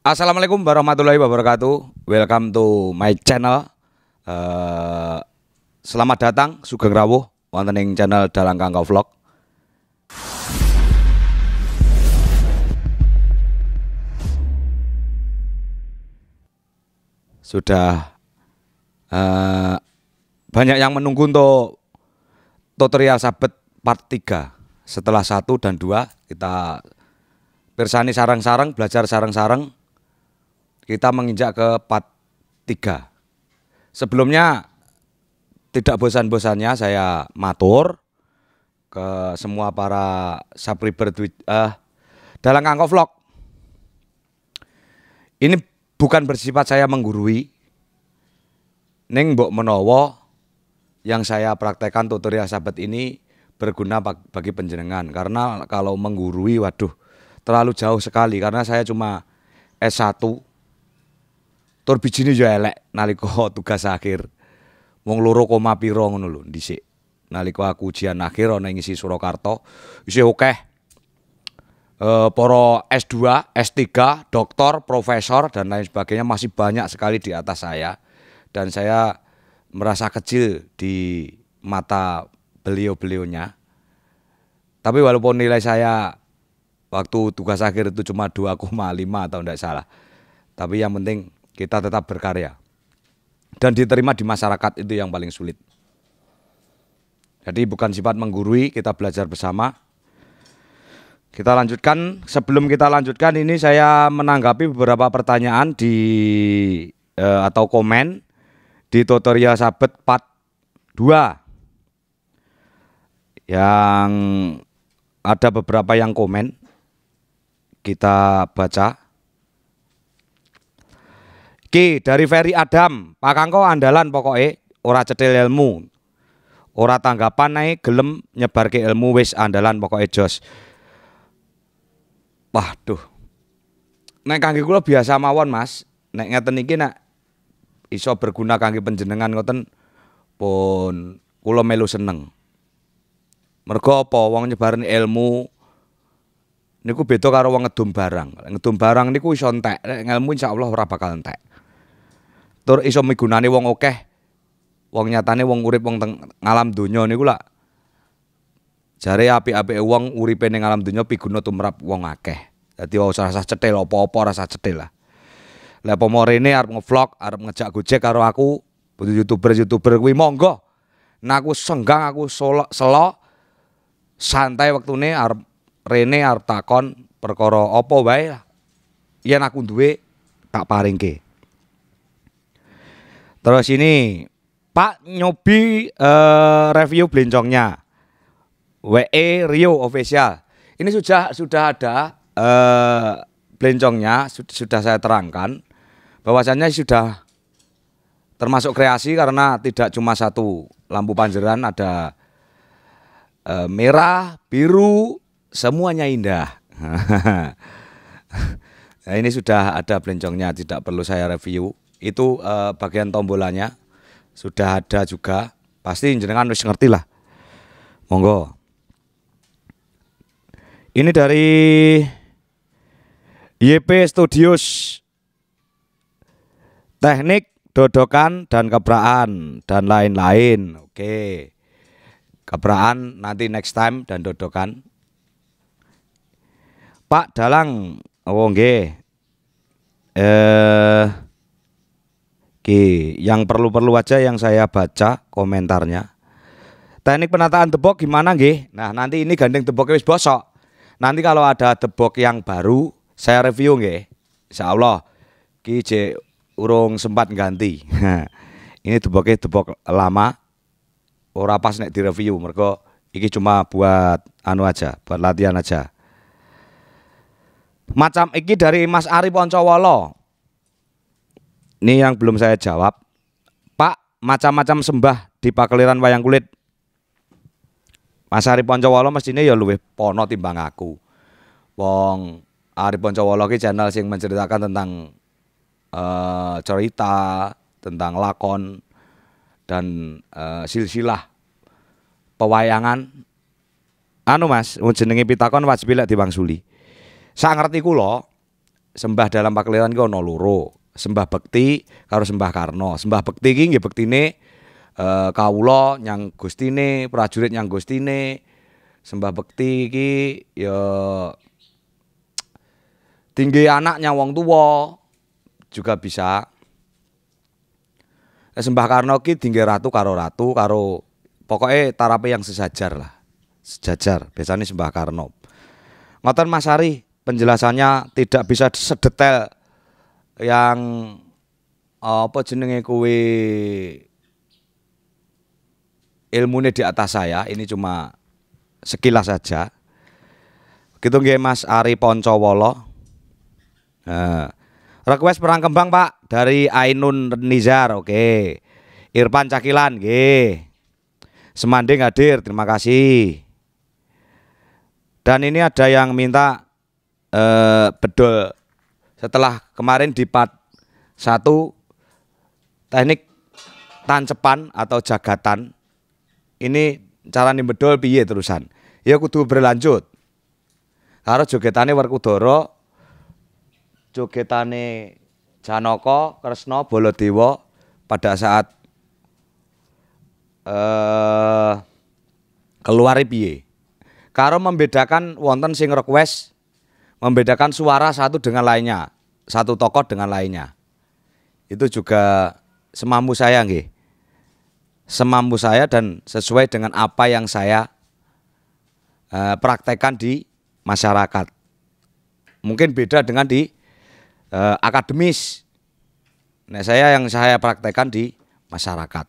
Assalamualaikum warahmatullahi wabarakatuh. Welcome to my channel. Uh, selamat datang Sugeng Rawuh wonten channel Dalang Kangkau Vlog. Sudah uh, banyak yang menunggu untuk tutorial sabet part 3. Setelah 1 dan 2 kita bersani sarang-sarang, belajar sarang-sarang kita menginjak ke part 3. Sebelumnya tidak bosan-bosannya saya matur ke semua para subscriber uh, dalam Kangko Vlog. Ini bukan bersifat saya menggurui. Ning mbok menowo yang saya praktekkan tutorial sahabat ini berguna bagi penjenengan karena kalau menggurui waduh terlalu jauh sekali karena saya cuma S1 tur bijine ya elek nalika tugas akhir. Wong loro koma pira ngono lho dhisik. Nalika aku ujian akhir ana ngisi isi Surakarta isih akeh e, eh, para S2, S3, doktor, profesor dan lain sebagainya masih banyak sekali di atas saya dan saya merasa kecil di mata beliau-beliaunya. Tapi walaupun nilai saya waktu tugas akhir itu cuma 2,5 atau tidak salah. Tapi yang penting kita tetap berkarya. Dan diterima di masyarakat itu yang paling sulit. Jadi bukan sifat menggurui, kita belajar bersama. Kita lanjutkan, sebelum kita lanjutkan ini saya menanggapi beberapa pertanyaan di eh, atau komen di tutorial sabet part 2 yang ada beberapa yang komen kita baca Oke dari Ferry Adam, Pak Kangko andalan pokoknya ora cetil ilmu. Ora tanggapan naik gelem nyebar ke ilmu wis andalan pokoknya jos. Wah, tuh Nek kangge kula biasa mawon, Mas. naik ngeten iki nak iso berguna kangge penjenengan ngoten pun kula melu seneng. Mergo apa wong nyebarin ilmu niku beda karo wong ngedum barang. Ngedum barang niku iso entek, nek ilmu insyaallah ora bakal entek tur iso migunani wong akeh. Wong nyatane wong urip wong teng alam donya niku lak jare apik-apike wong uripe ning alam donya piguna tumrap wong akeh. Dadi ora usah cetil apa-apa rasa cetil lah. Lah apa rene arep ngevlog, arep ngejak Gojek karo aku, YouTuber-YouTuber kuwi monggo. Nah aku senggang aku solo, selo santai wektune arep rene arep takon perkara apa wae lah. Yen aku duwe tak paringke. Terus ini Pak Nyobi uh, review blencongnya WE Rio official. Ini sudah sudah ada uh, blencongnya sudah, sudah saya terangkan bahwasannya sudah termasuk kreasi karena tidak cuma satu lampu panjeran ada e, merah, biru, semuanya indah. nah, ini sudah ada blencongnya tidak perlu saya review itu uh, bagian tombolannya sudah ada juga pasti jenengan harus ngerti lah monggo ini dari YP Studios teknik dodokan dan kebraan dan lain-lain oke kebraan nanti next time dan dodokan Pak Dalang oh eh yang perlu-perlu aja yang saya baca komentarnya. Teknik penataan tebok gimana nggih? Nah, nanti ini gandeng teboknya wis bosok. Nanti kalau ada tebok yang baru, saya review nggih. Insyaallah ki je urung sempat ganti. ini teboknya tebok lama. Ora pas nek direview mereka. iki cuma buat anu aja, buat latihan aja. Macam iki dari Mas Ari Poncowolo. Ini yang belum saya jawab. Pak, macam-macam sembah di Pakeliran Wayang Kulit. Mas Ari Poncowolo ini ya luwih pono timbang aku. Wong Ari Poncowolo ini channel sing menceritakan tentang uh, cerita, tentang lakon dan uh, silsilah pewayangan. Anu Mas, jenenge pitakon wajib lek Bang Suli. Sak ngerti kula sembah dalam pakeliran ki ana loro sembah bekti karo sembah Karno. Sembah bekti iki nggih bektine e, kawula nyang Gustine, prajurit nyang Gustine. Sembah bekti iki ya tinggi anaknya wong tua juga bisa. Sembah Karno ki tinggi ratu karo ratu karo pokoknya tarape yang sejajar lah. Sejajar, biasanya sembah Karno. Ngoten Mas Ari, penjelasannya tidak bisa sedetail yang eh, apa jenenge kuwi ilmunya di atas saya ini cuma sekilas saja gitu nggih Mas Ari Poncowolo nah, request perang kembang Pak dari Ainun Nizar oke okay. Irfan Cakilan nggih Semanding hadir terima kasih dan ini ada yang minta eh, bedol setelah kemarin di part 1 teknik tancepan atau jagatan ini cara nimbedol piye terusan ya kudu berlanjut karo jogetane Werkudara jogetane Janoko, Kresno, Baladewa pada saat eh uh, keluar piye karo membedakan wonten sing request membedakan suara satu dengan lainnya, satu tokoh dengan lainnya. Itu juga semampu saya nggih. Semampu saya dan sesuai dengan apa yang saya uh, praktekkan di masyarakat. Mungkin beda dengan di uh, akademis. Nah, saya yang saya praktekkan di masyarakat.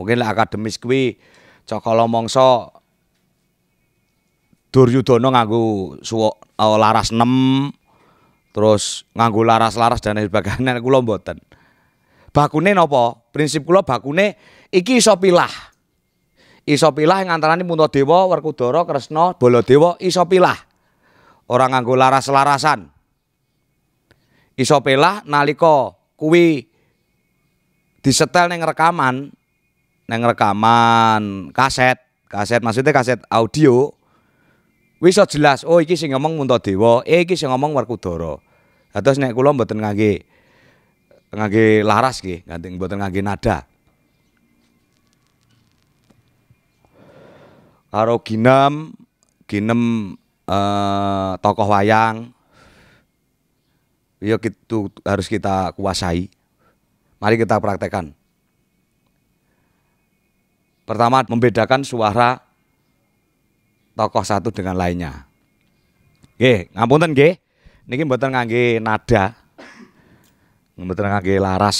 Mungkin akademis kuwi cokolomongso Duryudana nganggo suwak eh, laras 6 terus nganggo laras-laras dan sebagainya kula mboten. Bakune napa? Prinsip kula bakune iki iso pilah. Iso pilah ing antaraning Puntadewa, Werkudara, Kresna, Baladewa iso pilah. Ora nganggo laras-larasan. Iso pilah nalika kuwi disetel ning rekaman, ning rekaman kaset, kaset maksudnya kaset audio. wis jelas oh iki sing ngomong Dewa eh iki sing ngomong Werkudara. Dados nek kula mboten ngangge ngangge laras nggih, ganti mboten ngangge nada. Karo ginem, ginem eh, tokoh wayang ya itu harus kita kuasai. Mari kita praktekkan. Pertama membedakan suara tokoh satu dengan lainnya. Oke, ngapunten nggih. Niki mboten ngangge nada. Mboten ngangge laras.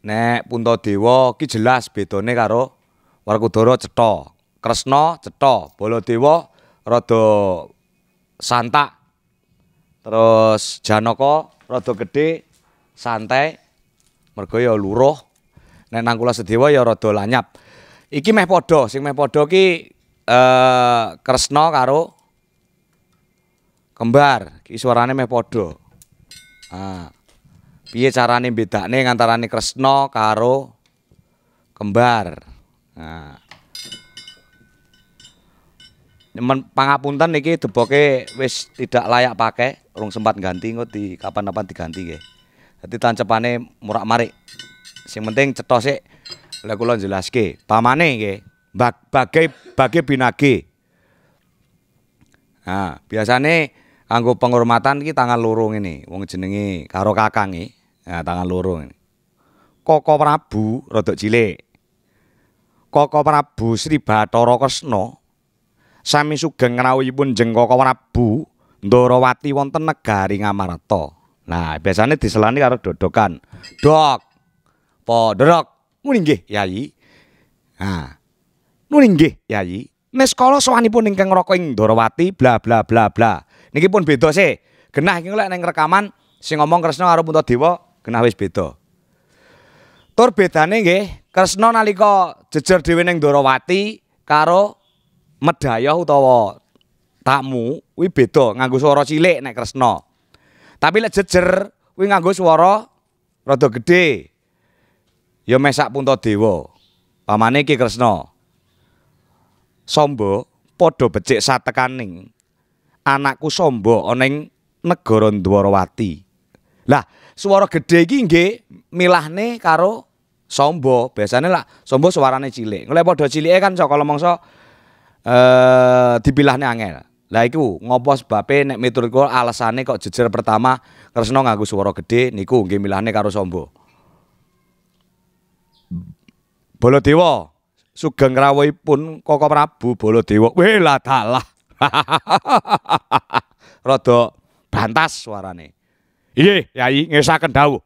Nek Puntadewa ki jelas bedone karo Werkudara cetha. Kresna cetha, Baladewa rada santak. Terus Janaka rada gede, santai. Mergo ya luruh. Nek Nangkula Sedewa ya rada lanyap. Iki meh podo, sing meh podo ki eh kresno karo kembar. Ki suarane meh padha. Ah. Piye carane bedakne antarane Kresno karo kembar. Nah. Men pangapunten iki deboke wis tidak layak pakai, urung sempat ganti engko di kapan-kapan diganti nggih. Dadi tancepane murak-marik. Sing penting cetosik lek kula jelaske, pamane nggih, bag, bagai bagai binage. Nah, biasane kanggo penghormatan iki tangan loro ngene, wong jenenge karo kakange. Nah, tangan loro ngene. Koko Prabu rada cilik. Koko Prabu Sri Bathara Kresna sami sugeng rawuhipun jeng Koko Prabu Ndarawati wonten negari Ngamarta. Nah, biasane diselani karo dodokan. Dok. Po, dorok. nguningge yayi ha nuningge yayi meskala sowanipun ingkang raka ing Ndarawati bla bla bla bla niki pun beda se genah iki lek ning rekaman sing ngomong Kresna karo Puntadewa genah wis beda tur bedane nggih Kresna nalika jejer dhewe ning Ndarawati karo Medhayah utawa tamu kuwi beda nganggo swara cilik nek Kresna tapi lek jejer kuwi nganggo swara rada gedhe ya meh sak punta dewa. Pamane Ki Kresna. Samba padha becik satekaning anakku Samba ana ing negara Dwarawati. Lah, swara gedhe iki nggih milahne karo Samba. Biasane lah Samba suarane cilik. Ngleh padha cilike kan saka lumangsa eh dipilahne angel. Lah iku ngopo sebabe nek miturutku alesane kok jejer pertama Kresna nganggo swara gedhe niku nggih milahne karo Samba. Baladewa sugeng rawuhipun Koko Prabu Baladewa. Weh lah dalah. Rada bantas suarane. Iye, Yai iya, ngesaken dawuh.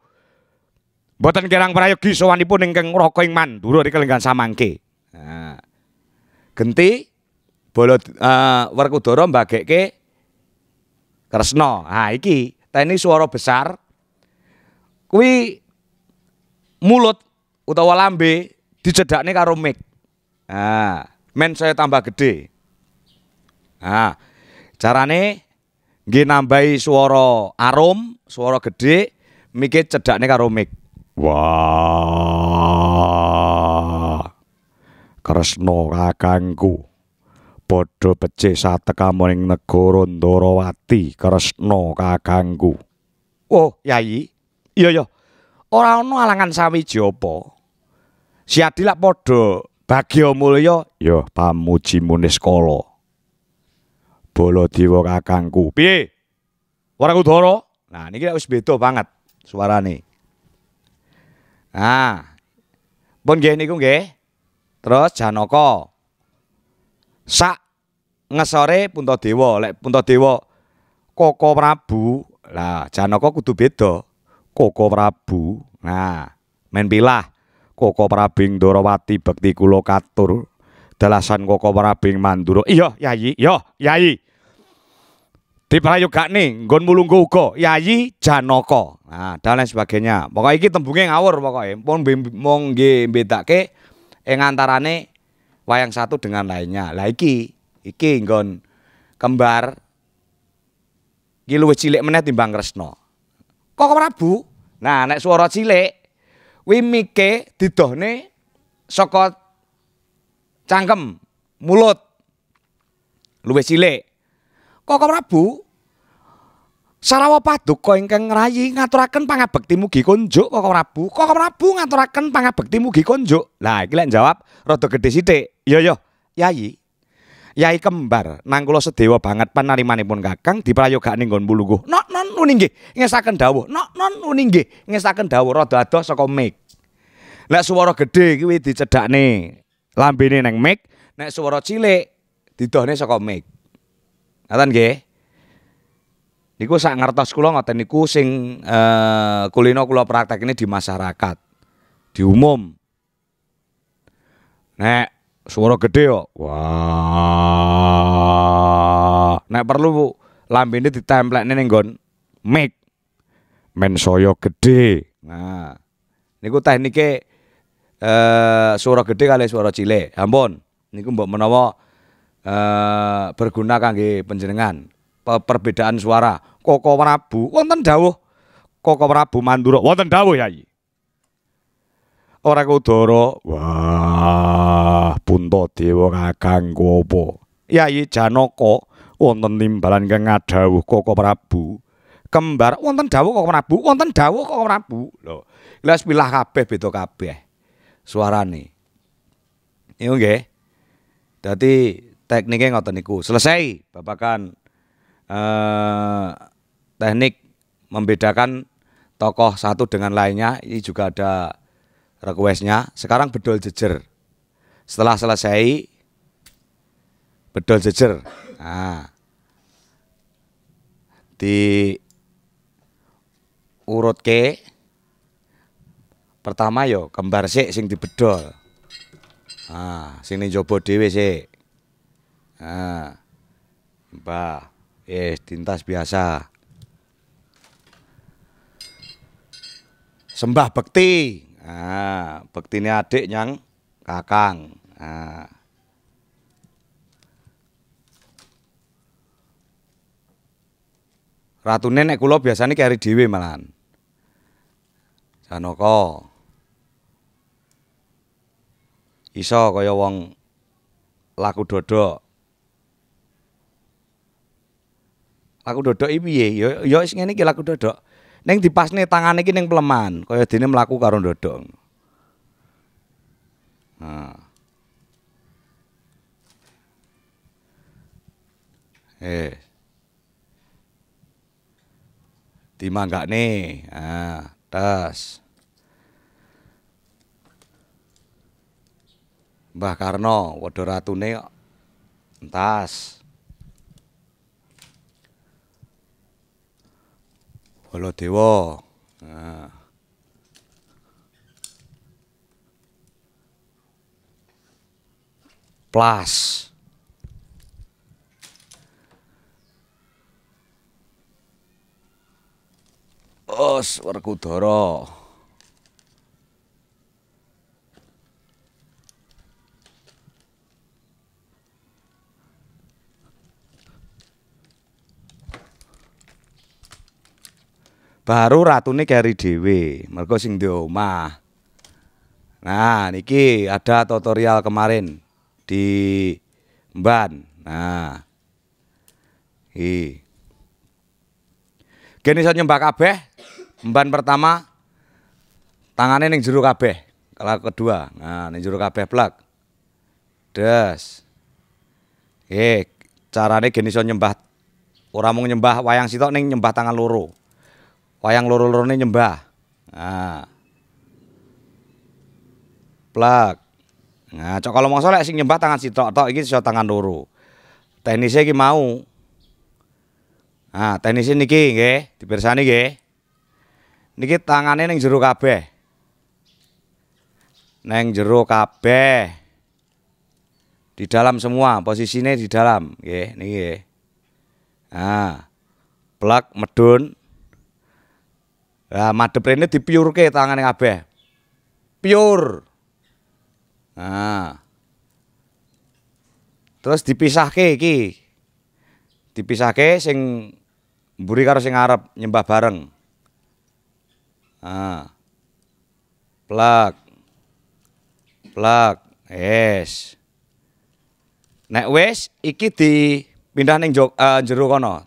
Boten kirang prayogi sowanipun ingkang raka ing Mandura rikil ingkang samangke. Nah. Genti bala uh, eh, Werkudara mbagekke Kresna. Ha nah, iki, teni besar. Kuwi mulut utawa lambe di karo mic. Nah, men saya tambah gede. Nah, carane nggih nambahi swara arom, swara gede, mikir cedakne karo mic. Wah. Kresna kakangku. Padha saat kamu ning negoro Dorowati Kresno kakangku. Oh, yai, Iya ya. orang ana alangan sawi apa. Si Adi lak padha bagya mulya ya pamuji munis bolo Baladewa kakangku. Piye? Warang udara. Nah, niki wis beda banget suara nih Nah. Pun nggih niku nggih. Terus Janaka. Sak ngesore Puntadewa, lek Puntadewa Koko Prabu. Lah, Janaka kudu beda. Koko Prabu. Nah, men pilah. Koko Prabing Dorawati bekti kulo katur. Dalasan Koko Prabing iyo Iya, Yayi, iya, Yayi. nih? Gon bulung uga Yayi janoko. Nah, dan lain sebagainya. pokoknya iki tembunge ngawur pokoke. Pun mung beda bedake Yang antarane wayang satu dengan lainnya. Lah iki iki nggon kembar iki luwih cilik meneh timbang Kresna. Kok Prabu? Nah, nek swara cilik kuwi mike didohne saka cangkem mulut luwih cilik kok Prabu Sarawa paduka ingkang ngrayi ngaturaken pangabekti mugi konjuk kok Prabu kok Prabu ngaturaken pangabekti mugi konjuk lah iki lek jawab rada gedhe sithik ya ya yayi Yai kembar nang kula sedewa banget panarimanipun Kakang di ing nggon pulungguh. Nok non uninggih ngesaken dawuh. Nok non uninggih ngesaken dawuh rada adoh saka mic. Nek swara gedhe kuwi dicedhakne lambene nang mic, nek swara cilik didohne saka mic. Ngoten nggih. Niku sak ngertos kula ngoten niku sing uh, kulino kula praktekine di masyarakat. Di umum. Nek suara gede yo. Wah. Nek perlu lambene ditemplekne ning nggon mic. Men saya gede. Nah. Niku teknike eh suara gede kali suara cilik. Ya ampun. Niku mbok menawa eh berguna kangge penjenengan Perbedaan suara. Koko Prabu wonten dawuh. Koko Prabu Manduro wonten dawuh Yai ora kudoro wah punto dewa kakang apa yai janoko wonten timbalan kang adawuh Koko Prabu kembar wonten dawuh Koko Prabu wonten dawuh Koko Prabu lho lha pilah kabeh beda kabeh suarane Iku iya nggih dadi tekniknya ngoten niku selesai babakan eh teknik membedakan tokoh satu dengan lainnya ini juga ada requestnya. Sekarang bedol jejer. Setelah selesai bedol jejer. Nah, di urut ke pertama yo kembar sik sing di Nah, sing ning jaba dhewe sik. Nah. Mbah, eh tintas biasa. Sembah bekti. Nah, bekti ini adik yang kakang. Nah. Ratu nenek kulo biasanya kari dewi malahan. Janoko. Iso kaya wong laku dodok. Laku dodok ini ya, ya isinya ini laku dodok. ning dipasne tangane iki ning peleman kaya dene mlaku karo ndodok. Nah. Eh. Dimanggakne. Ah, tas. Mbah Karno, wadha ratune kok entas. 걸로 데워. plus 플러스. 어스 워크 baru ratune keri dhewe mergo sing di omah nah niki ada tutorial kemarin di Mban nah hi gene iso nyembah kabeh Mban pertama tangannya ning jero kabeh kalau kedua nah ning jero kabeh plak des eh carane gene iso nyembah ora mung nyembah wayang sitok ning nyembah tangan loro Wayang loro-lorone nyembah. Nah. Plak. Nah, cok kalau mongso lek sing nyembah tangan sitok tok iki iso tangan loro. Teknisnya iki mau. Nah, teknisnya niki nggih, dipirsani nggih. Niki tangane neng jero kabeh. Neng jero kabeh. Di dalam semua, posisinya di dalam, nggih, niki. Nah, plak medun, Lah madhep rene dipiyurke tangane kabeh. Piyur. Nah. Terus dipisahke iki. Dipisahke sing mburi karo sing arep nyembah bareng. Nah. Plak. Plak. Yes. Nek wis iki dipindah ning uh, jero kono.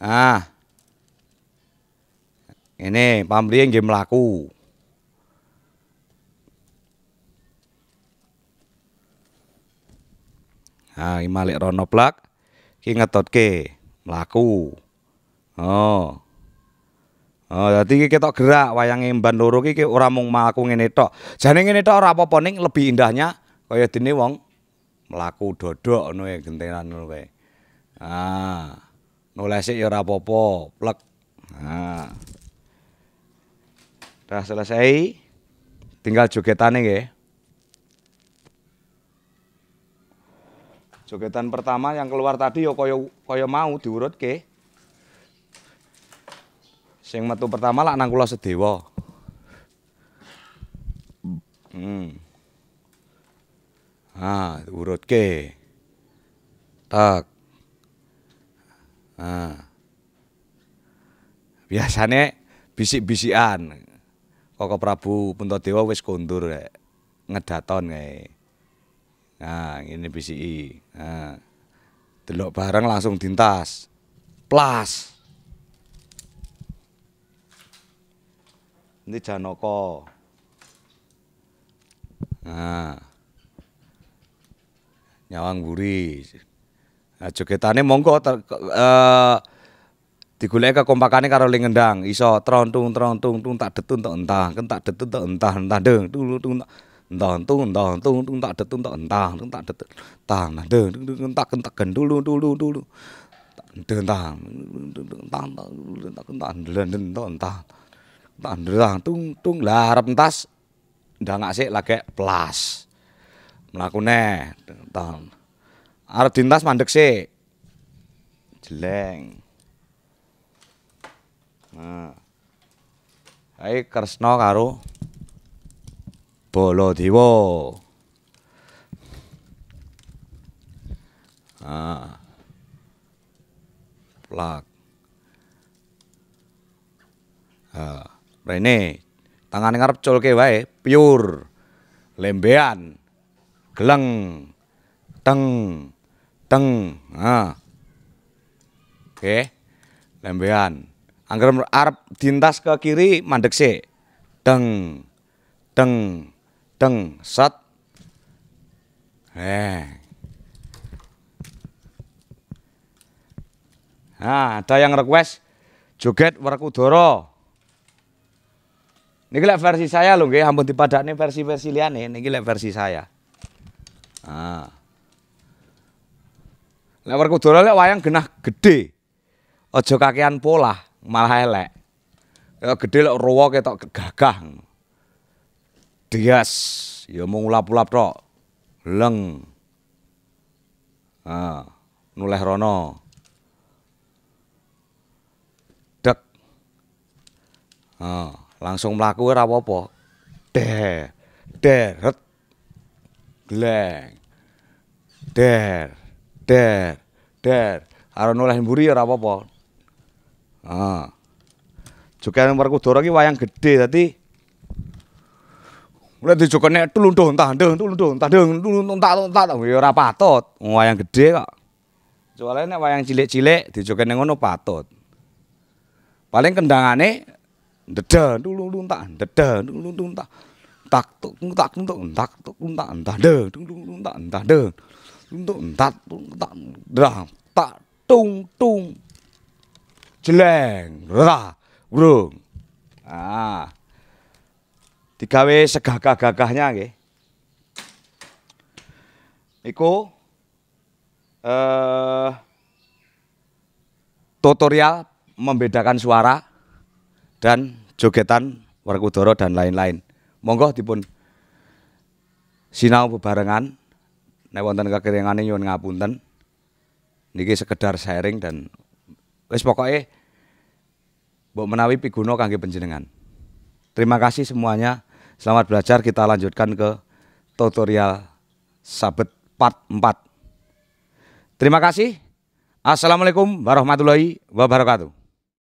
Nah. Ini pamriye nggih mlaku. Nah, iki malik rono plak. Iki ngetotke mlaku. Oh. Oh, dadi iki ketok gerak wayang Mban loro iki ora mung mlaku ngene tok. Jane ngene tok ora apa-apa ning lebih indahnya kaya dene wong mlaku dodok ngono ya gentenan ngono kae. Ah. Nolese ya ora apa-apa, plek. Ah. Sudah selesai, tinggal jogetannya ya. Jogetan pertama yang keluar tadi yo koyo koyo mau diurut ke. Sing metu pertama lah nang kula sedewa. Hmm. Ah, urut ke. Tak. Ah. Biasanya bisik-bisikan. Kakak Prabu Puntadewa wis kondur rek. Ngedaton kae. Nah, ngene bisiki. Nah. Delok bareng langsung dintas. Plus. Ini Janoko. Nah. Nyawang guri. Nah, jogetane monggo eh di kekompakane karo ling ngendang iso trontung trontung tung tak detun kan tak entah ken tak detun tak entah entah deng tung tung entah tung entah tung tung tak detun tak entah tung tak detun entah nah deng tung tak kentak gendulu dulu dulu entah entah tak kentak ndelen entah tak entah tung tung lah arep entas nggak sih lagi plus mlakune tang arep dintas mandek sik jeleng Nah. Hai Kresna karo Baladewa. Nah. Plak. Nah, rene tangan ngarep culke wae, pure. Lembean. Geleng. Teng. Teng. Nah. Oke. Lembean. Angger arep dintas ke kiri mandek sik. Deng. Deng. Deng. sat, Eh. Nah, ada yang request joget Werkudara. Niki lek versi saya lho nggih, ampun dipadakne versi-versi liyane, niki lek versi saya. Ah. Lek Werkudara lek wayang genah gede. Aja kakean polah malah elek. Ya gede lek rowo ketok gagah. Dias, ya mung ulap-ulap tok. Leng. Ah, nuleh rono. Dek. Ah, langsung mlaku ora apa-apa. Der, deret. Gleng. Der, der, der. Arep nuleh mburi ya ora apa-apa. Heeh. Jogean Werkudara ki wayang gede tadi. Mulai di Jogene tulundhuh tandeng tulundhuh tandeng tulundhuh tak ya ora patut wayang gede kok. Soale nek wayang cilik-cilik di Jogene ngono patut. Paling kendangane ndedel tulundhuh tak ndedel tulundhuh tak tak tuk tak tuk tak tuk tak ndadeng tulundhuh tak ndadeng untuk tak tak dah tak tung tung jeleng rata burung ah digawe segagah-gagahnya nggih iku eh tutorial membedakan suara dan jogetan warkudara dan lain-lain monggo dipun sinau bebarengan nek wonten kakiringane nyuwun ngapunten niki sekedar sharing dan Wis pokoke mbok menawi piguna kangge panjenengan. Terima kasih semuanya. Selamat belajar. Kita lanjutkan ke tutorial sabet part 4. Terima kasih. Assalamualaikum warahmatullahi wabarakatuh.